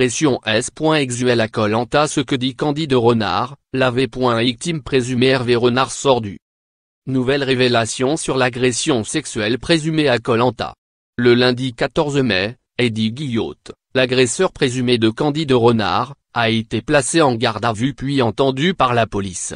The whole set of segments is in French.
Agression S.exuel à Colanta Ce que dit Candide Renard, la V.Ictime présumée Hervé Renard sordu. Nouvelle révélation sur l'agression sexuelle présumée à Colanta. Le lundi 14 mai, Eddie Guillotte, l'agresseur présumé de Candide Renard, a été placé en garde à vue puis entendu par la police.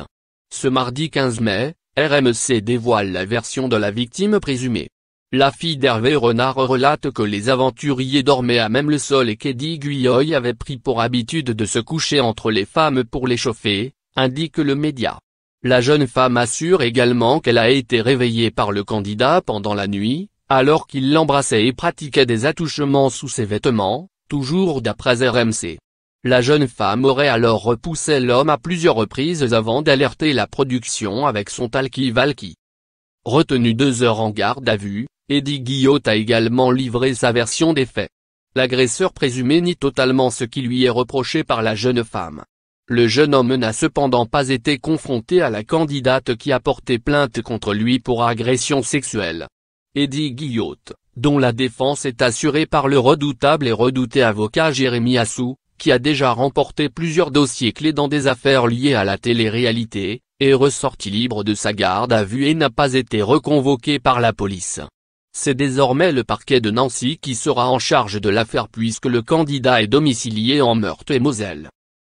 Ce mardi 15 mai, RMC dévoile la version de la victime présumée. La fille d'Hervé Renard relate que les aventuriers dormaient à même le sol et qu'Eddie Guyoy avait pris pour habitude de se coucher entre les femmes pour les chauffer, indique le média. La jeune femme assure également qu'elle a été réveillée par le candidat pendant la nuit, alors qu'il l'embrassait et pratiquait des attouchements sous ses vêtements, toujours d'après RMC. La jeune femme aurait alors repoussé l'homme à plusieurs reprises avant d'alerter la production avec son talkie Valky. Retenu deux heures en garde à vue, Eddie Guillot a également livré sa version des faits. L'agresseur présumé nie totalement ce qui lui est reproché par la jeune femme. Le jeune homme n'a cependant pas été confronté à la candidate qui a porté plainte contre lui pour agression sexuelle. Eddie Guillot, dont la défense est assurée par le redoutable et redouté avocat Jérémy Assou, qui a déjà remporté plusieurs dossiers clés dans des affaires liées à la télé-réalité, est ressorti libre de sa garde à vue et n'a pas été reconvoqué par la police. C'est désormais le parquet de Nancy qui sera en charge de l'affaire puisque le candidat est domicilié en Meurthe-et-Moselle.